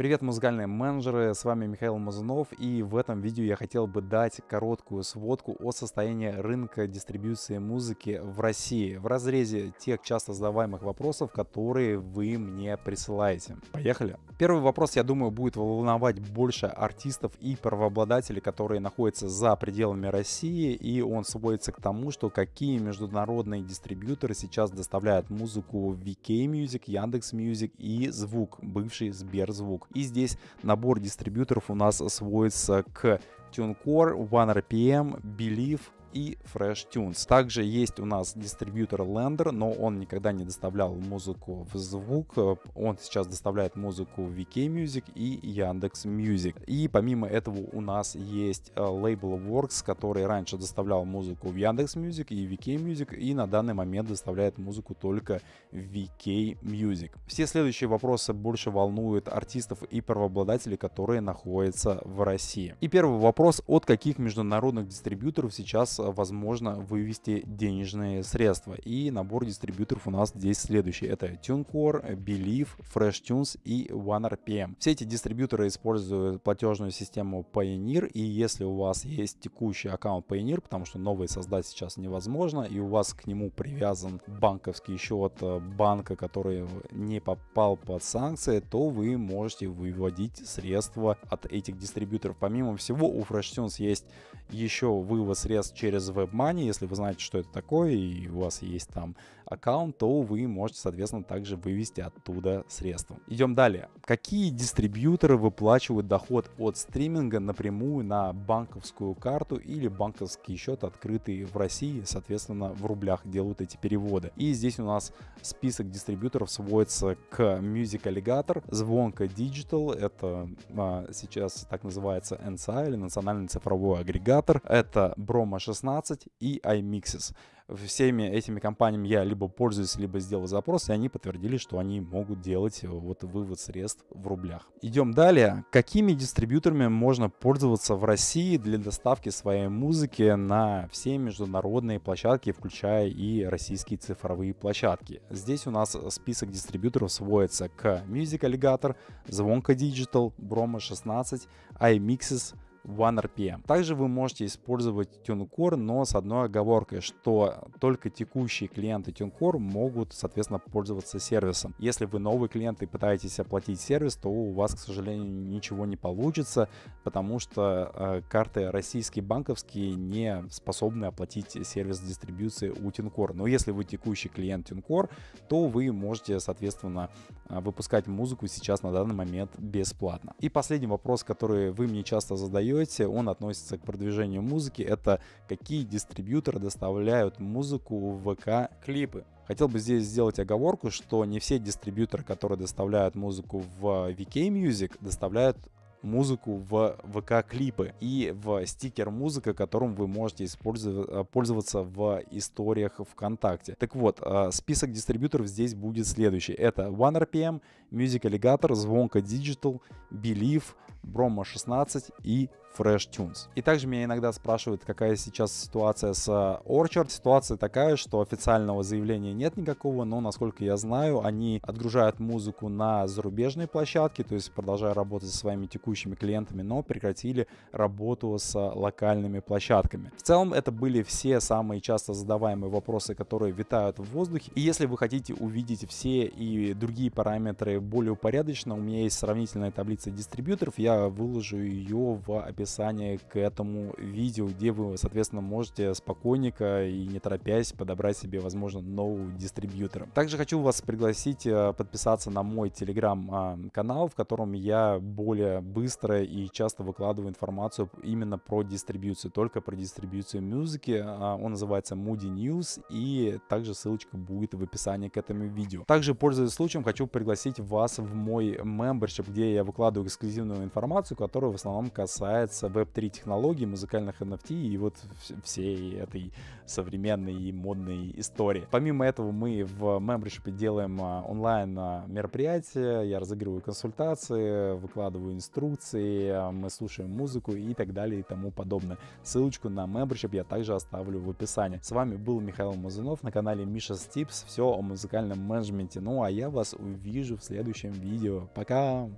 Привет, музыкальные менеджеры, с вами Михаил Мазунов, и в этом видео я хотел бы дать короткую сводку о состоянии рынка дистрибьюции музыки в России в разрезе тех часто задаваемых вопросов, которые вы мне присылаете. Поехали! Первый вопрос, я думаю, будет волновать больше артистов и правообладателей, которые находятся за пределами России, и он сводится к тому, что какие международные дистрибьюторы сейчас доставляют музыку в VK Music, Яндекс Music и Звук, бывший Сберзвук. И здесь набор дистрибьюторов у нас сводится к TuneCore, OneRPM, Believe, и Fresh Tunes. Также есть у нас дистрибьютор Lender, но он никогда не доставлял музыку в звук. Э, он сейчас доставляет музыку в VK Music и Яндекс Music. И помимо этого у нас есть э, лейбл Works, который раньше доставлял музыку в Яндекс Music и VK Music, и на данный момент доставляет музыку только в VK Music. Все следующие вопросы больше волнуют артистов и правообладателей, которые находятся в России. И первый вопрос, от каких международных дистрибьюторов сейчас возможно вывести денежные средства. И набор дистрибьюторов у нас здесь следующий. Это TuneCore, Believe, FreshTunes и OneRPM. Все эти дистрибьюторы используют платежную систему Payoneer. И если у вас есть текущий аккаунт Payoneer, потому что новый создать сейчас невозможно, и у вас к нему привязан банковский счет э, банка, который не попал под санкции, то вы можете выводить средства от этих дистрибьюторов. Помимо всего, у FreshTunes есть еще вывод средств через через WebMoney, если вы знаете, что это такое, и у вас есть там аккаунт, то вы можете, соответственно, также вывести оттуда средства. Идем далее. Какие дистрибьюторы выплачивают доход от стриминга напрямую на банковскую карту или банковский счет, открытый в России, соответственно, в рублях делают эти переводы. И здесь у нас список дистрибьюторов сводится к Music Alligator, Звонка Digital, это а, сейчас так называется NCI или Национальный цифровой агрегатор, это Broma 16 и iMixes всеми этими компаниями я либо пользуюсь, либо сделал запрос, и они подтвердили, что они могут делать э, вот вывод средств в рублях. Идем далее. Какими дистрибьюторами можно пользоваться в России для доставки своей музыки на все международные площадки, включая и российские цифровые площадки? Здесь у нас список дистрибьюторов сводится к Music Alligator, Звонка Digital, Bromo 16, iMixes, OneRPM. Также вы можете использовать TuneCore, но с одной оговоркой, что только текущие клиенты TuneCore могут, соответственно, пользоваться сервисом. Если вы новый клиент и пытаетесь оплатить сервис, то у вас, к сожалению, ничего не получится, потому что э, карты российские банковские не способны оплатить сервис дистрибьюции у TuneCore. Но если вы текущий клиент TuneCore, то вы можете, соответственно, э, выпускать музыку сейчас на данный момент бесплатно. И последний вопрос, который вы мне часто задаете, iOS, он относится к продвижению музыки. Это какие дистрибьюторы доставляют музыку в ВК клипы. Хотел бы здесь сделать оговорку, что не все дистрибьюторы, которые доставляют музыку в VK Music, доставляют музыку в ВК-клипы и в стикер музыка, которым вы можете э, пользоваться в историях ВКонтакте. Так вот, э, список дистрибьюторов здесь будет следующий. Это OneRPM, Music Alligator, Звонка Digital, Believe, Broma 16 и Fresh Tunes. И также меня иногда спрашивают, какая сейчас ситуация с э, Orchard. Ситуация такая, что официального заявления нет никакого, но, насколько я знаю, они отгружают музыку на зарубежные площадки, то есть продолжая работать со своими текущими клиентами, но прекратили работу с э, локальными площадками. В целом, это были все самые часто задаваемые вопросы, которые витают в воздухе. И если вы хотите увидеть все и другие параметры более упорядоченно, у меня есть сравнительная таблица дистрибьюторов, я выложу ее в описании описании к этому видео, где вы, соответственно, можете спокойненько и не торопясь подобрать себе, возможно, нового дистрибьютора. Также хочу вас пригласить э, подписаться на мой телеграм-канал, а, в котором я более быстро и часто выкладываю информацию именно про дистрибьюцию, только про дистрибьюцию музыки. А, он называется Moody News, и также ссылочка будет в описании к этому видео. Также, пользуясь случаем, хочу пригласить вас в мой мембершип, где я выкладываю эксклюзивную информацию, которая в основном касается касается Web3 технологий, музыкальных NFT и вот всей этой современной и модной истории. Помимо этого мы в мембершипе делаем а, онлайн а, мероприятия, я разыгрываю консультации, выкладываю инструкции, а, мы слушаем музыку и так далее и тому подобное. Ссылочку на мембершип я также оставлю в описании. С вами был Михаил Мазунов на канале Миша Стипс. Все о музыкальном менеджменте. Ну а я вас увижу в следующем видео. Пока!